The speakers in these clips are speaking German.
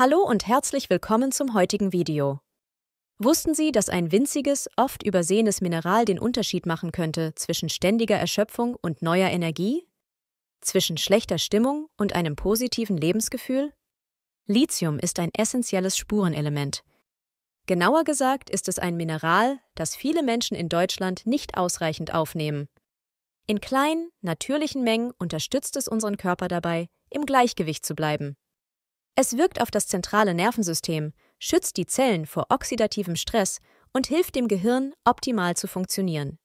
Hallo und herzlich willkommen zum heutigen Video. Wussten Sie, dass ein winziges, oft übersehenes Mineral den Unterschied machen könnte zwischen ständiger Erschöpfung und neuer Energie? Zwischen schlechter Stimmung und einem positiven Lebensgefühl? Lithium ist ein essentielles Spurenelement. Genauer gesagt ist es ein Mineral, das viele Menschen in Deutschland nicht ausreichend aufnehmen. In kleinen, natürlichen Mengen unterstützt es unseren Körper dabei, im Gleichgewicht zu bleiben. Es wirkt auf das zentrale Nervensystem, schützt die Zellen vor oxidativem Stress und hilft dem Gehirn, optimal zu funktionieren.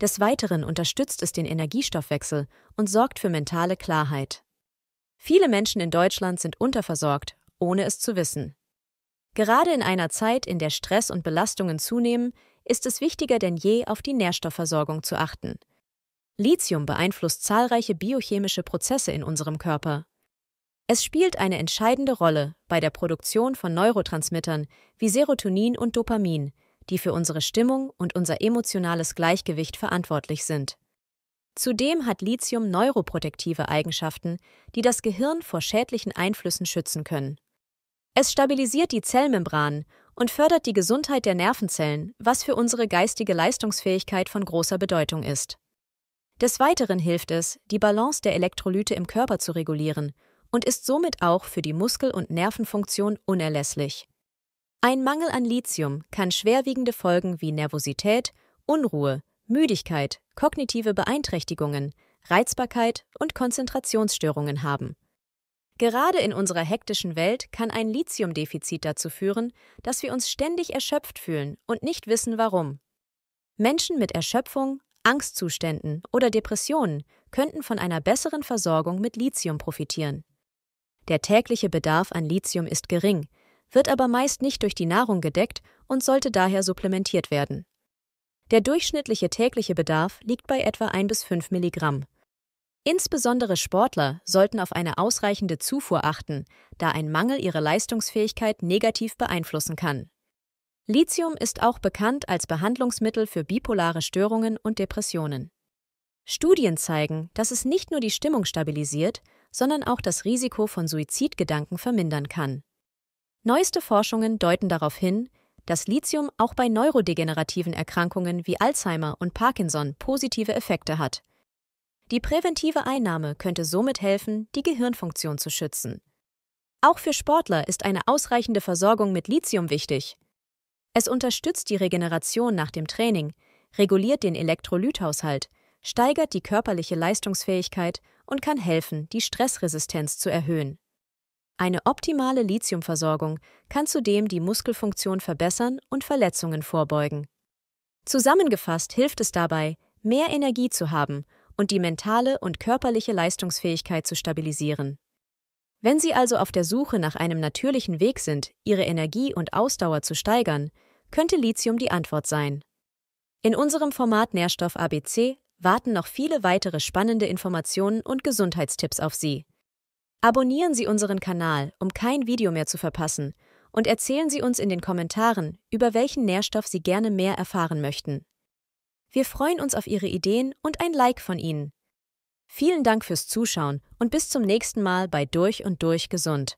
Des Weiteren unterstützt es den Energiestoffwechsel und sorgt für mentale Klarheit. Viele Menschen in Deutschland sind unterversorgt, ohne es zu wissen. Gerade in einer Zeit, in der Stress und Belastungen zunehmen, ist es wichtiger denn je, auf die Nährstoffversorgung zu achten. Lithium beeinflusst zahlreiche biochemische Prozesse in unserem Körper. Es spielt eine entscheidende Rolle bei der Produktion von Neurotransmittern wie Serotonin und Dopamin, die für unsere Stimmung und unser emotionales Gleichgewicht verantwortlich sind. Zudem hat Lithium neuroprotektive Eigenschaften, die das Gehirn vor schädlichen Einflüssen schützen können. Es stabilisiert die Zellmembran und fördert die Gesundheit der Nervenzellen, was für unsere geistige Leistungsfähigkeit von großer Bedeutung ist. Des Weiteren hilft es, die Balance der Elektrolyte im Körper zu regulieren und ist somit auch für die Muskel- und Nervenfunktion unerlässlich. Ein Mangel an Lithium kann schwerwiegende Folgen wie Nervosität, Unruhe, Müdigkeit, kognitive Beeinträchtigungen, Reizbarkeit und Konzentrationsstörungen haben. Gerade in unserer hektischen Welt kann ein Lithiumdefizit dazu führen, dass wir uns ständig erschöpft fühlen und nicht wissen warum. Menschen mit Erschöpfung, Angstzuständen oder Depressionen könnten von einer besseren Versorgung mit Lithium profitieren. Der tägliche Bedarf an Lithium ist gering, wird aber meist nicht durch die Nahrung gedeckt und sollte daher supplementiert werden. Der durchschnittliche tägliche Bedarf liegt bei etwa 1 bis 5 Milligramm. Insbesondere Sportler sollten auf eine ausreichende Zufuhr achten, da ein Mangel ihre Leistungsfähigkeit negativ beeinflussen kann. Lithium ist auch bekannt als Behandlungsmittel für bipolare Störungen und Depressionen. Studien zeigen, dass es nicht nur die Stimmung stabilisiert, sondern auch das Risiko von Suizidgedanken vermindern kann. Neueste Forschungen deuten darauf hin, dass Lithium auch bei neurodegenerativen Erkrankungen wie Alzheimer und Parkinson positive Effekte hat. Die präventive Einnahme könnte somit helfen, die Gehirnfunktion zu schützen. Auch für Sportler ist eine ausreichende Versorgung mit Lithium wichtig. Es unterstützt die Regeneration nach dem Training, reguliert den Elektrolythaushalt, steigert die körperliche Leistungsfähigkeit und kann helfen, die Stressresistenz zu erhöhen. Eine optimale Lithiumversorgung kann zudem die Muskelfunktion verbessern und Verletzungen vorbeugen. Zusammengefasst hilft es dabei, mehr Energie zu haben und die mentale und körperliche Leistungsfähigkeit zu stabilisieren. Wenn Sie also auf der Suche nach einem natürlichen Weg sind, Ihre Energie und Ausdauer zu steigern, könnte Lithium die Antwort sein. In unserem Format Nährstoff ABC warten noch viele weitere spannende Informationen und Gesundheitstipps auf Sie. Abonnieren Sie unseren Kanal, um kein Video mehr zu verpassen, und erzählen Sie uns in den Kommentaren, über welchen Nährstoff Sie gerne mehr erfahren möchten. Wir freuen uns auf Ihre Ideen und ein Like von Ihnen. Vielen Dank fürs Zuschauen und bis zum nächsten Mal bei Durch und Durch Gesund.